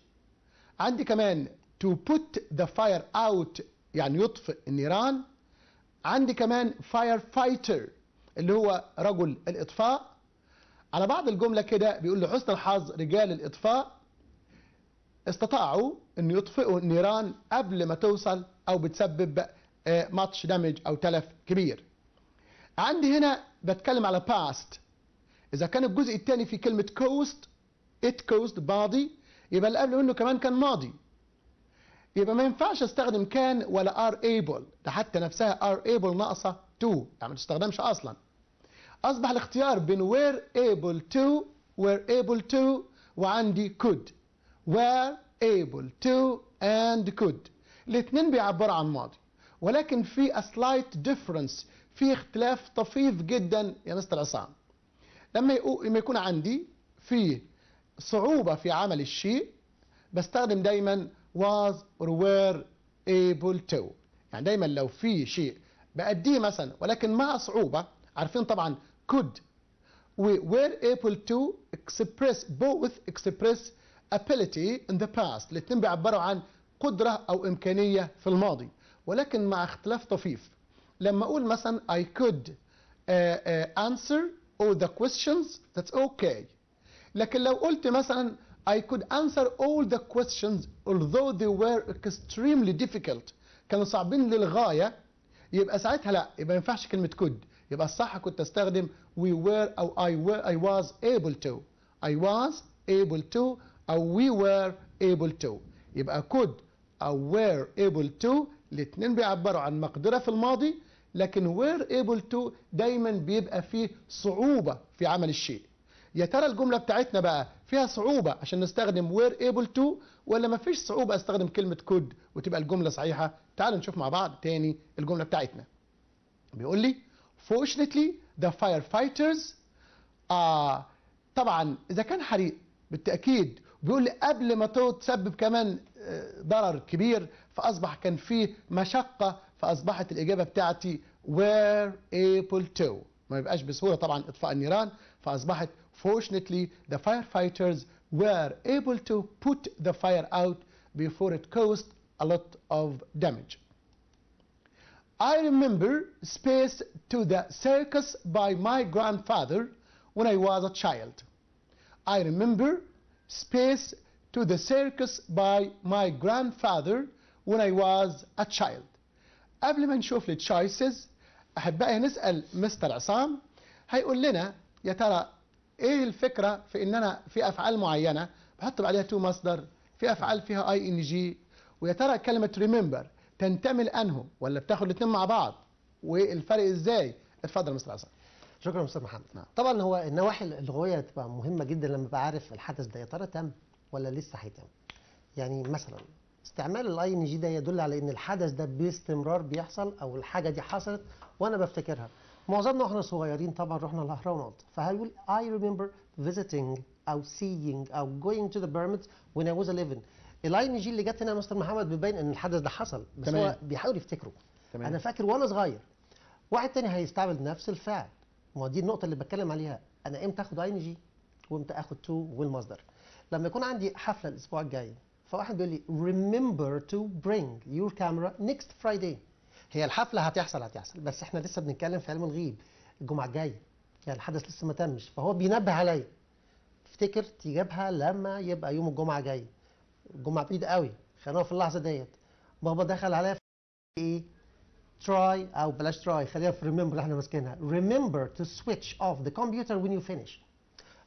عندي كمان to put the fire out يعني يطفئ النيران عندي كمان فاير فايتر اللي هو رجل الاطفاء على بعض الجمله كده بيقول لحسن الحظ رجال الاطفاء استطاعوا ان يطفئوا النيران قبل ما توصل او بتسبب آه، ماتش دامج او تلف كبير عندي هنا بتكلم على باست اذا كان الجزء الثاني في كلمه كوست ات كوست بادي يبقى اللي قبل منه كمان كان ماضي يبقى ما ينفعش استخدم كان ولا ار ايبل ده حتى نفسها ار ايبل ناقصه 2 يعني ما تستخدمش اصلا اصبح الاختيار بين وير ايبل تو وير ايبل تو وعندي كود وير ايبل تو اند كود الاثنين بيعبروا عن ماضي ولكن في سلايت ديفرنس في اختلاف طفيف جدا يا مستر عصام لما لما يكون عندي في صعوبه في عمل الشيء بستخدم دايما was or were able to يعني دايما لو في شيء بأديه مثلا ولكن مع صعوبة عارفين طبعا could we were able to express both express ability in the past الاثنين بيعبروا عن قدرة أو إمكانية في الماضي ولكن مع اختلاف طفيف لما أقول مثلا I could uh, uh, answer all the questions that's okay لكن لو قلت مثلا I could answer all the questions although they were extremely difficult كانوا صعبين للغاية يبقى ساعتها لا يبقى ما ينفعش كلمة could يبقى الصح كنت استخدم we were أو I were I was able to I was able to أو we were able to يبقى could أو were able to الاثنين بيعبروا عن مقدرة في الماضي لكن were able to دايما بيبقى فيه صعوبة في عمل الشيء يا ترى الجملة بتاعتنا بقى فيها صعوبة عشان نستخدم were able to ولا مفيش صعوبة استخدم كلمة could وتبقى الجملة صحيحة تعالوا نشوف مع بعض تاني الجملة بتاعتنا بيقول لي fortunately the firefighters آه طبعا إذا كان حريق بالتأكيد بيقول لي قبل ما تسبب كمان آه، ضرر كبير فأصبح كان فيه مشقة فأصبحت الإجابة بتاعتي were able to ما يبقاش بسهولة طبعا إطفاء النيران فأصبحت Fortunately, the firefighters were able to put the fire out before it caused a lot of damage. I remember space to the circus by my grandfather when I was a child. I remember space to the circus by my grandfather when I was a child. قبل ما نشوف التشايسز أحبائي نسأل مستر عصام هيقول لنا يا ترى ايه الفكرة في ان انا في افعال معينة بحط عليها تو مصدر في افعال فيها اي ان جي ويا ترى كلمة ريمبر تنتمي لانه ولا بتاخد الاثنين مع بعض والفرق ازاي اتفضل مستر عصام شكرا استاذ محمد نعم. طبعا هو النواحي اللغويه تبقى مهمه جدا لما بعرف الحدث ده يا ترى تم ولا لسه هيتم يعني مثلا استعمال الاي ان جي ده يدل على ان الحدث ده باستمرار بيحصل او الحاجه دي حصلت وانا بفتكرها معظمنا واحنا صغيرين طبعا رحنا الاهرامات فهيقول I remember visiting او seeing او going to the pyramids when I was 11 الاي جي اللي جت هنا يا مستر محمد بيبين ان الحدث ده حصل بس تمام. هو بيحاول يفتكره تمام. انا فاكر وانا صغير واحد تاني هيستعمل نفس الفعل ما دي النقطه اللي بتكلم عليها انا امتى اخد اي جي وامتى اخد تو والمصدر لما يكون عندي حفله الاسبوع الجاي فواحد بيقول لي remember to bring your camera next Friday هي الحفله هتحصل هتحصل بس احنا لسه بنتكلم في علم الغيب الجمعه الجايه يعني الحدث لسه ما تمش فهو بينبه عليا افتكر تجيبها لما يبقى يوم الجمعه جاي الجمعه بعيد قوي خلينا في اللحظه ديت بابا دخل عليا في ايه تراي او بلاش تراي خلينا في ريمبر احنا ماسكينها ريمبر تو سويتش اوف ذا كمبيوتر وين يو فينيش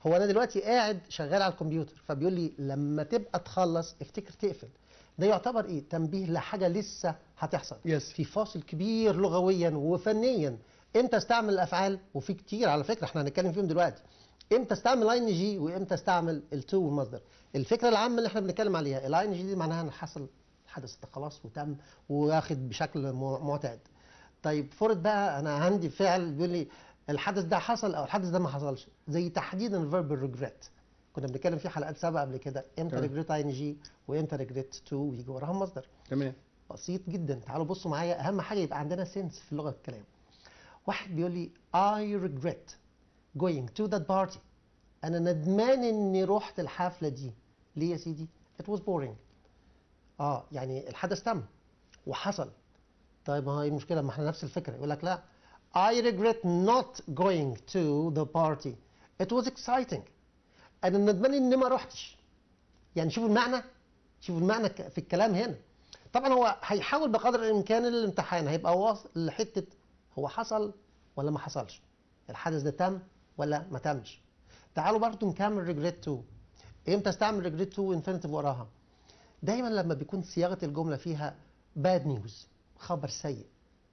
هو انا دلوقتي قاعد شغال على الكمبيوتر فبيقول لي لما تبقى تخلص افتكر تقفل ده يعتبر ايه تنبيه لحاجه لسه هتحصل yes. في فاصل كبير لغويا وفنيا امتى استعمل الافعال وفي كتير على فكره احنا هنتكلم فيهم دلوقتي امتى استعمل اي ان جي وامتى استعمل التو والمصدر الفكره العامه اللي احنا بنتكلم عليها الاي ان جي دي معناها ان حصل الحدث خلاص وتم واخد بشكل معتاد طيب فرض بقى انا عندي فعل بيقول لي الحدث ده حصل او الحدث ده ما حصلش زي تحديدا الفيرب ريجريت كنا بنتكلم في حلقات سابقه قبل كده امتى ريجريت اي ان جي وامتى ريجريت تو ويجي وراها مصدر تمام بسيط جدا تعالوا بصوا معايا اهم حاجه يبقى عندنا سنس في لغه الكلام واحد بيقول لي اي ريجريت جوينج تو ذات بارتي أنا ندمان إني رحت الحفلة دي ليه يا سيدي؟ ات واز بورينج آه يعني الحدث تم وحصل طيب ما هي إيه المشكلة ما احنا نفس الفكرة يقول لك لا I regret not going to the party It was exciting انا ندمان اني ما رحتش يعني شوفوا المعنى شوفوا المعنى في الكلام هنا طبعا هو هيحاول بقدر الامكان الامتحان هيبقى واصل لحته هو حصل ولا ما حصلش الحدث ده تم ولا ما تمش تعالوا برضو نكمل ريجريت 2 امتى استعمل ريجريت 2 وانفينيتيف وراها دايما لما بيكون صياغه الجمله فيها باد نيوز خبر سيء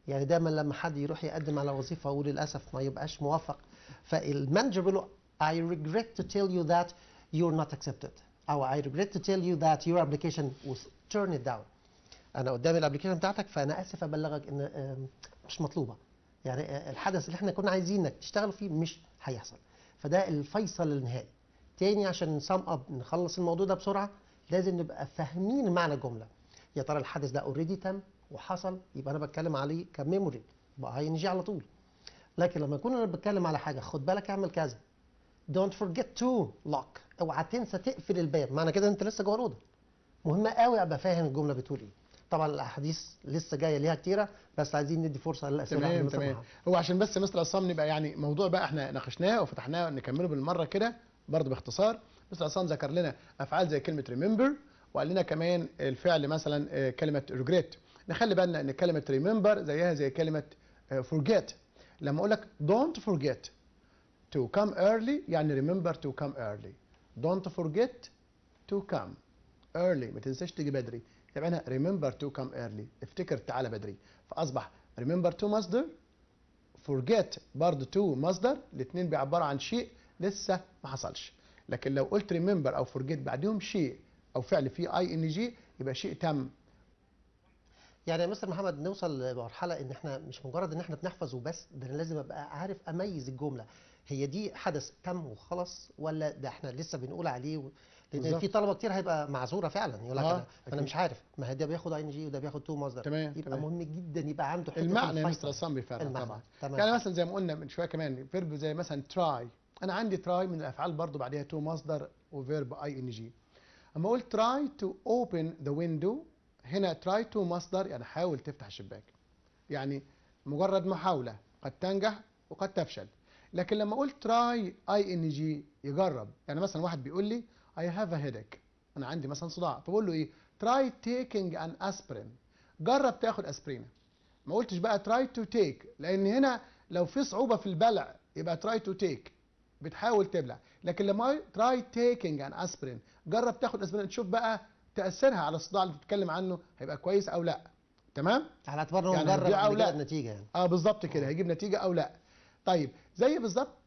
يعني دايما لما حد يروح يقدم على وظيفه وللاسف ما يبقاش موفق فالمانجر بيقول له I regret to tell you that you're not accepted أو I regret to tell you that your application was turned down أنا قدامي الابلكيشن بتاعتك فأنا آسف أبلغك إن مش مطلوبة يعني آه، الحدث اللي احنا كنا عايزينك تشتغل فيه مش هيحصل فده الفيصل النهائي تاني عشان نسام اب نخلص الموضوع ده بسرعه لازم نبقى فاهمين معنى الجمله يا ترى الحدث ده اوريدي تم وحصل يبقى انا بتكلم عليه كميموري بقى هينجي على طول لكن لما اكون انا بتكلم على حاجه خد بالك اعمل كذا Don't forget to lock اوعى تنسى تقفل الباب معنى كده انت لسه جوه الاوضه مهمه قوي ابقى فاهم الجمله بتقول ايه طبعا الاحاديث لسه جايه ليها كتيره بس عايزين ندي فرصه للاسئله تمام تمام هو عشان بس مستر عصام نبقى يعني موضوع بقى احنا ناقشناه وفتحناه نكمله بالمره كده برضه باختصار مستر عصام ذكر لنا افعال زي كلمه ريمبر وقال لنا كمان الفعل مثلا آه، كلمه ريجريت نخلي بالنا ان كلمه ريمبر زيها زي كلمه فورجيت آه، لما اقول لك دونت فورجيت to come early يعني remember to come early don't forget to come early ما تنساش تيجي بدري يبقى هنا remember to come early افتكر تعالى بدري فأصبح remember to مصدر forget برضه to مصدر الاثنين بيعبروا عن شيء لسه ما حصلش لكن لو قلت remember أو forget بعدهم شيء أو فعل فيه اي ان جي يبقى شيء تم يعني يا مستر محمد نوصل لمرحله ان احنا مش مجرد ان احنا بنحفظ وبس ده انا لازم ابقى عارف اميز الجمله هي دي حدث تم وخلص ولا ده احنا لسه بنقول عليه و... لان في طلبه كتير هيبقى معذوره فعلا يقول لك آه انا مش عارف ما ده بياخد اي ان جي وده بياخد تو مصدر تمام يبقى تمام. مهم جدا يبقى عنده حته المعنى يا مستر عصام فعلا طبعا تمام. يعني مثلا زي ما قلنا من شويه كمان فيرب زي مثلا تراي انا عندي تراي من الافعال برضو بعديها تو مصدر وفيرب اي ان جي اما اقول تراي تو اوبن ذا ويندو هنا تراي تو مصدر يعني حاول تفتح الشباك يعني مجرد محاوله قد تنجح وقد تفشل لكن لما اقول تراي اي ان جي يجرب يعني مثلا واحد بيقول لي اي هاف ا هيدك انا عندي مثلا صداع فبقول له ايه تراي تيكينج ان اسبرين جرب تاخد اسبرينه ما قلتش بقى تراي تو تيك لان هنا لو في صعوبه في البلع يبقى تراي تو تيك بتحاول تبلع لكن لما تراي تيكينج ان اسبرين جرب تاخد اسبرين تشوف بقى تاثيرها على الصداع اللي بتتكلم عنه هيبقى كويس او لا تمام على اعتبار انه يعني مجرب يعني نتيجه يعني اه بالظبط كده هيجيب نتيجه او لا طيب زي بالظبط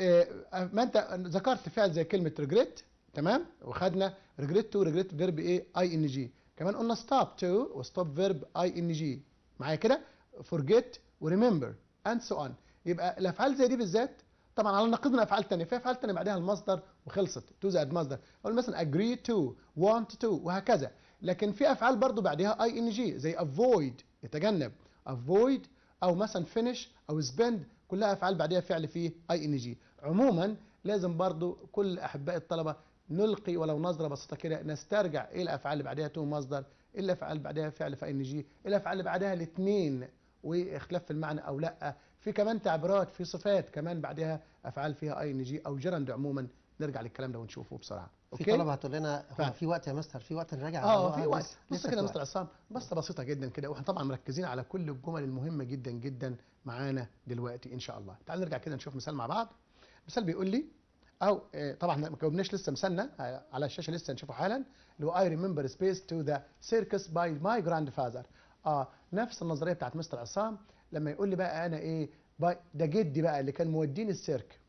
آه، ما انت ذكرت فعل زي كلمه ريجريت تمام وخدنا ريجريت تو ريجريت فيرب ايه اي ان جي كمان قلنا ستوب تو وستوب فيرب اي ان جي معايا كده فورجيت وريمبر اند سو اون يبقى الافعال زي دي بالذات طبعا على نقيض من افعال ثانيه في افعال ثانيه بعدها المصدر وخلصت تو زائد مصدر اقول مثلا اجري تو want تو وهكذا لكن في افعال برضو بعدها اي ان جي زي افويد يتجنب افويد او مثلا فينيش او سبند كلها افعال بعدها فعل فيه اي ان جي عموما لازم برضو كل احباء الطلبه نلقي ولو نظره بسيطه كده نسترجع ايه الافعال اللي بعدها تو مصدر ايه الافعال اللي بعدها فعل في اي ان جي ايه الافعال اللي بعدها الاثنين واختلاف في المعنى او لا في كمان تعبيرات في صفات كمان بعدها افعال فيها اي ان جي او جرند عموما نرجع للكلام ده ونشوفه بسرعه اوكي في طلبه هتقول لنا هو في وقت يا مستر في وقت نراجع اه في وقت بص كده يا مستر عصام بس بسيطه جدا كده واحنا طبعا مركزين على كل الجمل المهمه جدا جدا معانا دلوقتي ان شاء الله تعال نرجع كده نشوف مثال مع بعض مثال بيقول لي او آه، طبعا ما جاوبناش لسه مثالنا آه، على الشاشه لسه هنشوفه حالا اللي هو اي ريمبر سبيس تو ذا سيركس باي ماي جراند فازر اه نفس النظريه بتاعت مستر عصام لما يقول لي بقى انا ايه باي ده جدي بقى اللي كان موديني السيرك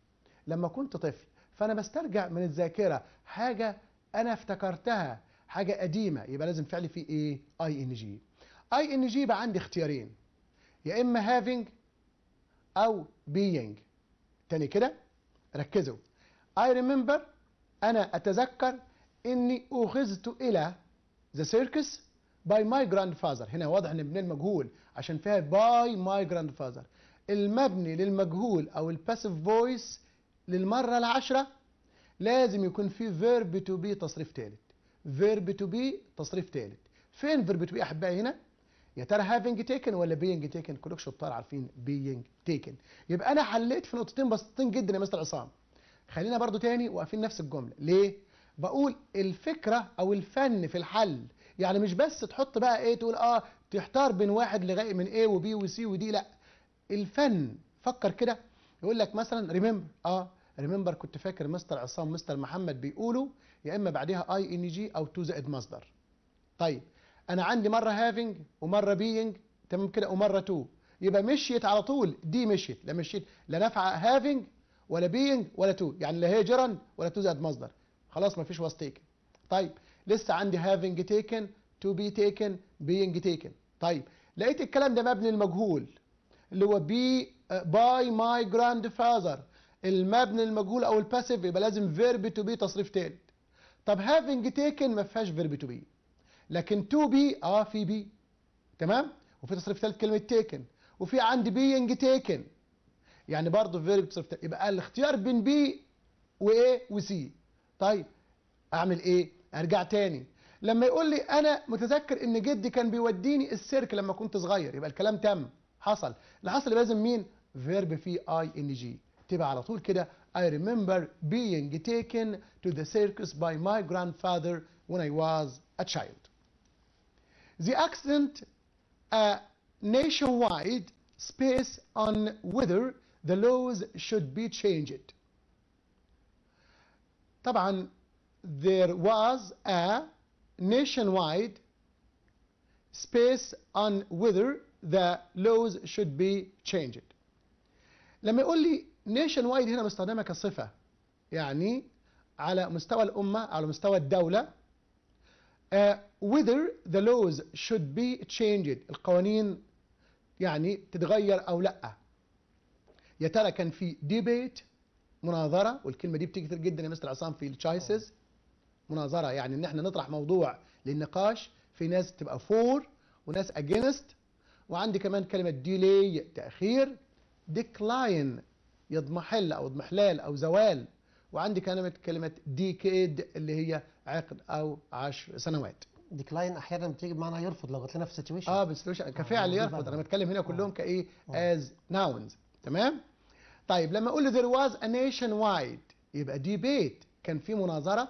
لما كنت طفل فانا بسترجع من الذاكره حاجه انا افتكرتها حاجه قديمه يبقى لازم فعلي فيه ايه اي ان جي اي ان جي بقى عندي اختيارين يا اما هافينج او بينج تاني كده ركزوا اي ريمبر انا اتذكر اني اخذت الى ذا سيركس باي ماي جراند فاذر هنا واضح ان ابن المجهول عشان فيها باي ماي جراند فاذر المبني للمجهول او الباسيف فويس للمرة العشرة لازم يكون في فيرب تو بي تصريف ثالث فيرب تو بي تصريف ثالث فين فيرب تو بي احبائي هنا يا ترى هافينج تيكن ولا بينج تيكن كلكم شطار عارفين بينج تيكن يبقى انا حليت في نقطتين بسيطين جدا يا مستر عصام خلينا برضو تاني واقفين نفس الجمله ليه بقول الفكره او الفن في الحل يعني مش بس تحط بقى ايه تقول اه تحتار بين واحد لغايه من ايه وبي وسي ودي لا الفن فكر كده يقول لك مثلا ريمبر اه ريمبر كنت فاكر مستر عصام مستر محمد بيقولوا يا اما بعدها اي ان جي او تو زائد مصدر طيب انا عندي مره هافينج ومره بينج تمام كده ومره تو يبقى مشيت على طول دي مشيت لا مشيت لا نافعه هافينج ولا بينج ولا تو يعني لا هي جرن ولا تو زائد مصدر خلاص ما فيش واز تيكن طيب لسه عندي هافينج تيكن تو بي تيكن بينج تيكن طيب لقيت الكلام ده مبني المجهول اللي هو بي باي ماي جراند فاذر المبني المجهول او الباسيف يبقى لازم فيرب تو بي تصريف ثالث طب هافنج تيكن ما فيهاش فيرب تو بي لكن تو بي اه في بي تمام وفي تصريف ثالث كلمه تيكن وفي عند بينج تيكن يعني برضه فيرب تصريف تالت يبقى الاختيار بين بي وايه وسي طيب اعمل ايه ارجع تاني لما يقول لي انا متذكر ان جدي كان بيوديني السيرك لما كنت صغير يبقى الكلام تم حصل اللي حصل لازم مين فيرب في اي ان جي تبقى على طول كده I remember being taken to the circus by my grandfather when I was a child. The accident a uh, nationwide space on whether the laws should be changed. طبعا there was a nationwide space on whether the laws should be changed. لما يقول لي نيشن وايد هنا مستخدمه كصفه يعني على مستوى الامه على مستوى الدوله uh, whether the laws should be changed القوانين يعني تتغير او لا يا ترى كان في ديبيت مناظره والكلمه دي بتكثر جدا يا مستر عصام في التشايسز مناظره يعني ان احنا نطرح موضوع للنقاش في ناس تبقى فور وناس اجينست وعندي كمان كلمه ديلي تاخير ديكلاين يضمحل أو اضمحلال أو زوال وعندي كلمة كلمة ديكيد اللي هي عقد أو عشر سنوات ديكلاين احيانا بتيجي بمعنى يرفض لو قلت لنا في سيتويشن اه بالسيتويشن كفعل آه، يرفض انا بتكلم هنا كلهم آه. كايه از آه. ناونز تمام طيب لما اقول ذير واز ا نيشن وايد يبقى ديبيت كان في مناظره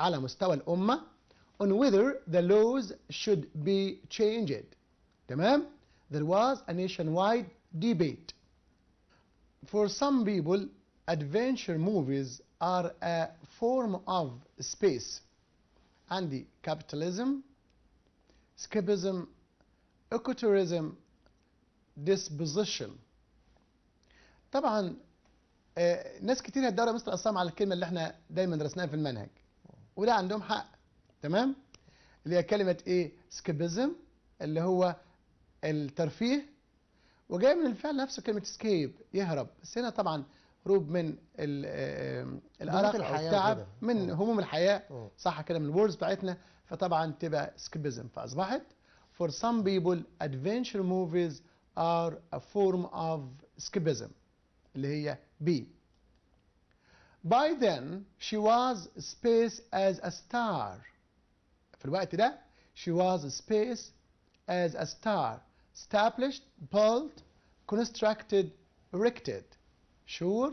على مستوى الامه on whether the laws should be changed تمام there was a nationwide debate For some people, adventure movies are a form of space. عندي capitalism, escapism, ecotourism, disposition. طبعا آه، ناس كتير هتدور مستر قسام على الكلمه اللي احنا دايما درسناها في المنهج وده عندهم حق تمام اللي هي كلمه ايه سكيبزم اللي هو الترفيه وجاي من الفعل نفسه كلمه اسكيب يهرب بس هنا طبعا هروب من الارق التعب من هموم الحياه أوه. صح كده من الوردز بتاعتنا فطبعا تبقى سكيبزم فاصبحت for some people adventure movies are a form of escapism اللي هي B by then she was space as a star في الوقت ده she was space as a star established, built, constructed, erected. Sure,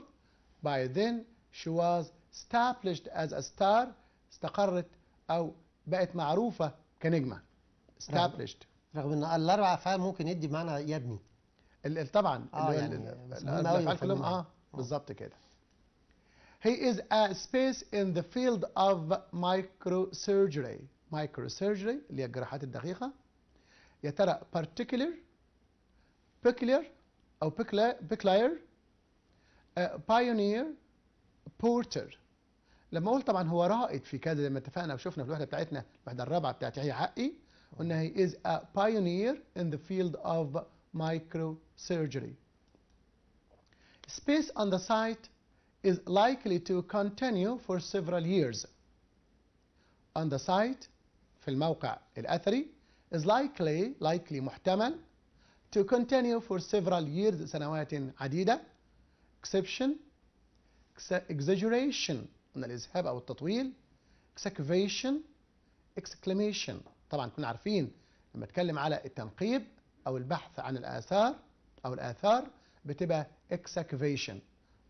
by then she was established as a star استقرت أو بقت معروفة كنجمة established رغم ان الاربع افعال ممكن يدي معنى يبني طبعا اه يعني الافعال كلهم اه بالظبط كده He is a space in the field of microsurgery microsurgery اللي هي الجراحات الدقيقة يا particular peculiar أو peculiar pioneer porter لما اقول طبعا هو رائد في كذا زي ما اتفقنا وشفنا في الوحده بتاعتنا الوحده الرابعه بتاعت يحيى حقي قلنا هي is a pioneer in the field of microsurgery. Space on the site is likely to continue for several years. On the site في الموقع الأثري is likely likely محتمل to continue for several years سنوات عديدة exception exaggeration من الإزهاب أو التطويل excavation exclamation طبعا كنا عارفين لما اتكلم على التنقيب أو البحث عن الآثار أو الآثار بتبقى excavation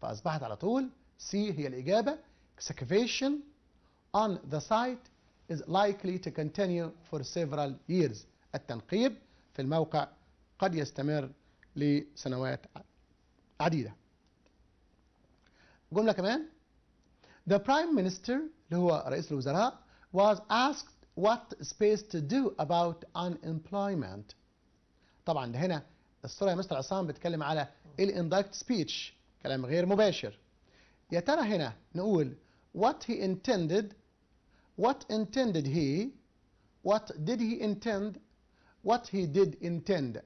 فأصبحت على طول C هي الإجابة excavation on the site is likely to continue for several years التنقيب في الموقع قد يستمر لسنوات عديدة جملة كمان The Prime Minister اللي هو رئيس الوزراء was asked what space to do about unemployment طبعا ده هنا الصورة يا مستر عصام بتكلم على الاندكت سبيتش كلام غير مباشر يا ترى هنا نقول what he intended What intended he? What did he intend? What he did intend.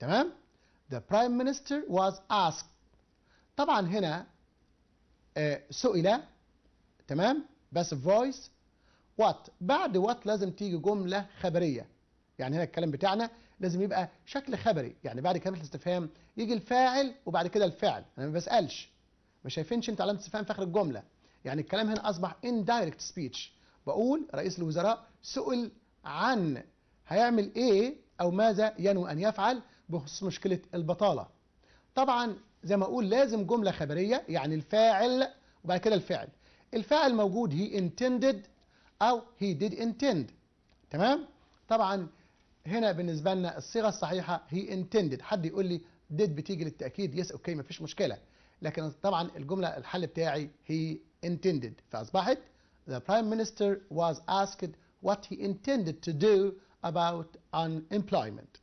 تمام؟ The prime minister was asked. طبعا هنا آه، سئل تمام؟ بس voice what بعد what لازم تيجي جملة خبرية. يعني هنا الكلام بتاعنا لازم يبقى شكل خبري، يعني بعد كلمة الاستفهام يجي الفاعل وبعد كده الفعل، أنا ما بسألش. ما شايفينش أنت علامة استفهام في آخر الجملة. يعني الكلام هنا اصبح indirect speech بقول رئيس الوزراء سئل عن هيعمل ايه او ماذا ينوي ان يفعل بخصوص مشكله البطاله طبعا زي ما اقول لازم جمله خبريه يعني الفاعل وبعد كده الفعل الفاعل موجود هي intended او هي did intend تمام طبعا هنا بالنسبه لنا الصيغه الصحيحه هي intended حد يقول لي did بتيجي للتاكيد يس اوكي مفيش مشكله لكن طبعا الجمله الحل بتاعي هي intended. فأصبحت the Prime Minister was asked what he intended to do about unemployment.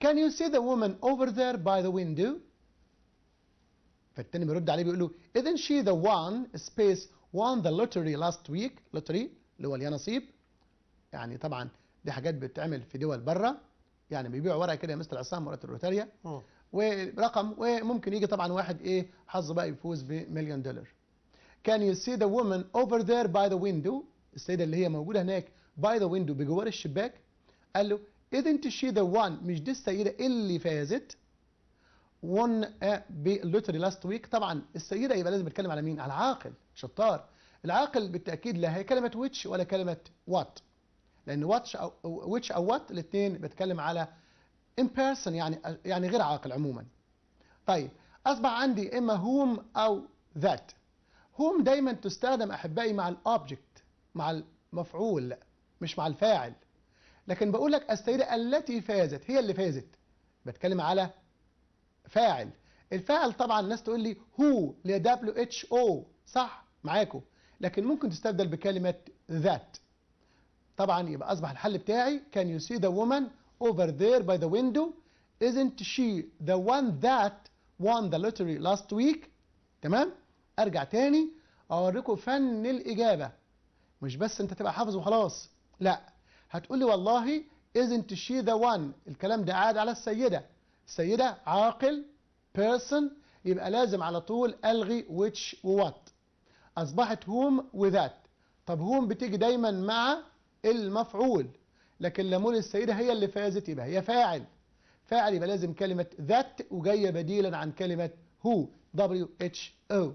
Can you see the woman over there by the window? فالتاني بيرد عليه بيقول له isn't she the one space won the lottery last week lottery اللي هو اليانصيب يعني طبعا دي حاجات بتتعمل في دول بره يعني بيبيعوا ورقه كده يا مستر عصام ورقه الروتاريا ورقم وممكن يجي طبعا واحد ايه حظه بقى يفوز بمليون دولار كان you see the woman over there by the window السيدة اللي هي موجودة هناك by the window بجوار الشباك قال له ايدنت she the one مش دي السيدة اللي فازت won lottery لاست ويك طبعا السيدة يبقى لازم بتكلم على مين على العاقل شطار العاقل بالتأكيد لا هي كلمة ويتش ولا كلمة وات لأن واتش أو ويتش أو وات الاثنين بتكلم على in person يعني يعني غير عاقل عموما طيب اصبح عندي اما whom او that whom دايما تستخدم احبائي مع الاوبجكت مع المفعول مش مع الفاعل لكن بقول لك السيده التي فازت هي اللي فازت بتكلم على فاعل الفاعل طبعا الناس تقول لي هو اللي دبليو اتش او صح معاكم لكن ممكن تستبدل بكلمه ذات طبعا يبقى اصبح الحل بتاعي كان يو سي ذا وومن over there by the window isn't she the one that won the lottery last week تمام ارجع تاني اوريكم فن الاجابه مش بس انت تبقى حافظ وخلاص لا هتقول لي والله isn't she the one الكلام ده عاد على السيده السيده عاقل person يبقى لازم على طول الغي which ووات اصبحت whom وذات طب whom بتيجي دايما مع المفعول لكن لامون السيدة هي اللي فازت يبقى هي فاعل فاعل يبقى لازم كلمة ذات وجاية بديلا عن كلمة هو دبليو اتش او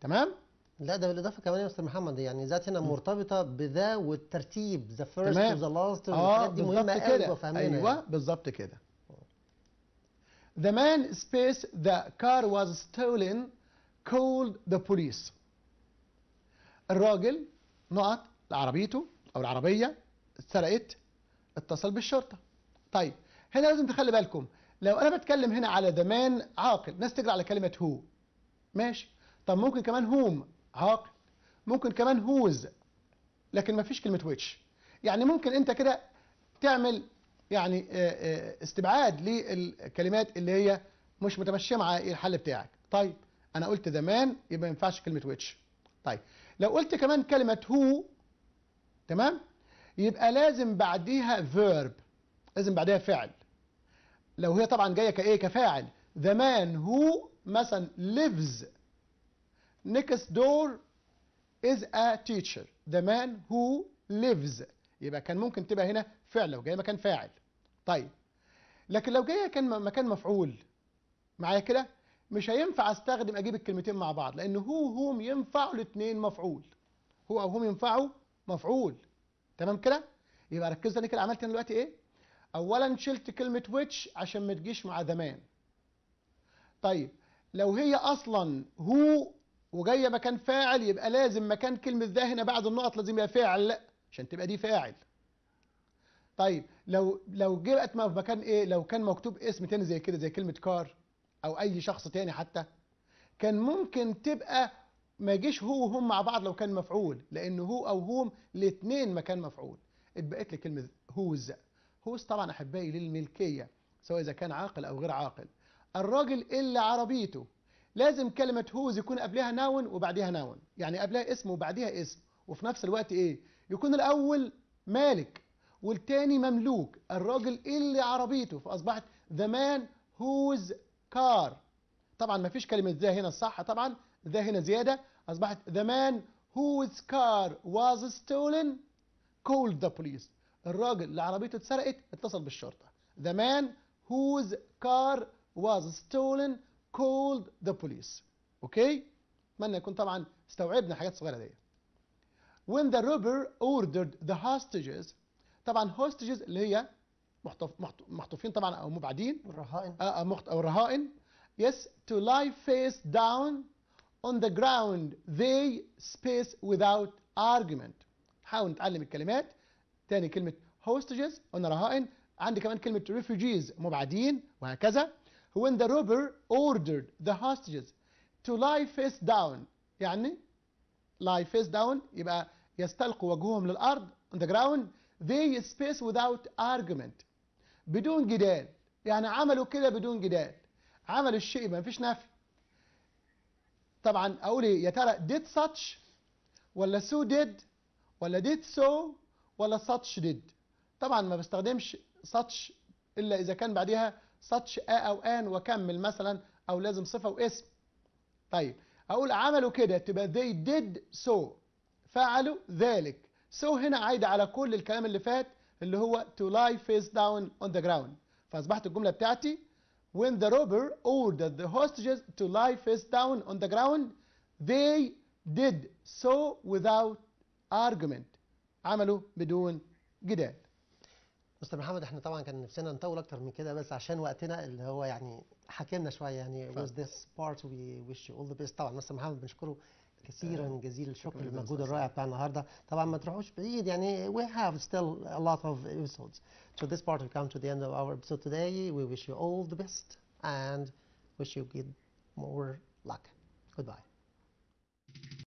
تمام؟ لا ده بالاضافه كمان يا استاذ محمد يعني ذات هنا مرتبطه بذا والترتيب ذا فيرست وذا لاست دي مهمه قوي يعني. ايوه بالظبط كده The man space the car was stolen called the police الراجل نقط عربيته او العربيه اتسرقت اتصل بالشرطه طيب هنا لازم تخلي بالكم لو انا بتكلم هنا على ذا مان عاقل ناس تجري على كلمه هو ماشي طب ممكن كمان هوم عاقل ممكن كمان هوز لكن ما فيش كلمه ويتش يعني ممكن انت كده تعمل يعني آه، آه، استبعاد للكلمات اللي هي مش متمشيه مع الحل بتاعك طيب انا قلت ذا مان يبقى ما ينفعش كلمه ويتش طيب لو قلت كمان كلمه هو تمام يبقى لازم بعديها verb لازم بعديها فعل لو هي طبعا جايه كايه كفاعل the man who مثلا lives next door is a teacher the man who lives يبقى كان ممكن تبقى هنا فعل لو جايه مكان فاعل طيب لكن لو جايه كان مكان مفعول معايا كده مش هينفع استخدم اجيب الكلمتين مع بعض لان هو هوم ينفعوا الاثنين مفعول هو او هم ينفعوا مفعول تمام كده يبقى ركز لي كده عملت انا دلوقتي ايه اولا شلت كلمه ويتش عشان ما تجيش مع زمان طيب لو هي اصلا هو وجايه مكان فاعل يبقى لازم مكان كلمه ذا هنا بعد النقط لازم يبقى فعل عشان تبقى دي فاعل طيب لو لو جبت في مكان ايه لو كان مكتوب اسم تاني زي كده زي كلمه كار او اي شخص تاني حتى كان ممكن تبقى ما جيش هو وهم مع بعض لو كان مفعول لأن هو أو هم الاثنين مكان مفعول اتبقت لي كلمة هوز هوز طبعا أحبائي للملكية سواء إذا كان عاقل أو غير عاقل الراجل إلا عربيته لازم كلمة هوز يكون قبلها ناون وبعديها ناون يعني قبلها اسم وبعديها اسم وفي نفس الوقت إيه يكون الأول مالك والتاني مملوك الراجل إلا عربيته فأصبحت ذا مان هوز كار طبعا ما فيش كلمة ذا هنا الصح طبعا ذا هنا زيادة أصبحت the man whose car was stolen called the police الراجل اللي عربيته اتسرقت اتصل بالشرطة the man whose car was stolen called the police اوكي اتمنى يكون طبعا استوعبنا حاجات صغيرة دي when the robber ordered the hostages طبعا hostages اللي هي محتف محتوفين طبعا او مبعدين الرهائن او الرهائن yes to lie face down on the ground they space without argument حاول نتعلم الكلمات تاني كلمة hostages قلنا رهائن عندي كمان كلمة refugees مبعدين وهكذا when the robber ordered the hostages to lie face down يعني lie face down يبقى يستلقوا وجوههم للأرض on the ground they space without argument بدون جدال يعني عملوا كده بدون جدال عملوا الشيء ما فيش نفي طبعا اقول ايه يا ترى did such ولا so did ولا did so ولا such did طبعا ما بستخدمش such الا اذا كان بعديها such a او an واكمل مثلا او لازم صفه واسم طيب اقول عملوا كده تبقى they did so فعلوا ذلك so هنا عايده على كل الكلام اللي فات اللي هو to lie face down on the ground فاصبحت الجمله بتاعتي when the robber ordered the hostages to lie face down on the ground, they did so without argument. عملوا بدون جدال. مستر محمد احنا طبعا كان نفسنا نطول اكتر من كده بس عشان وقتنا اللي هو يعني حكينا شويه يعني with this part we wish you all the best طبعا مستر محمد بنشكره كثيرا جزيل الشكر للمجهود الرائع بتاع النهارده طبعا ما تروحوش بعيد يعني we have still a lot of episodes so this part will come to the end of our episode today we wish you all the best and wish you good more luck goodbye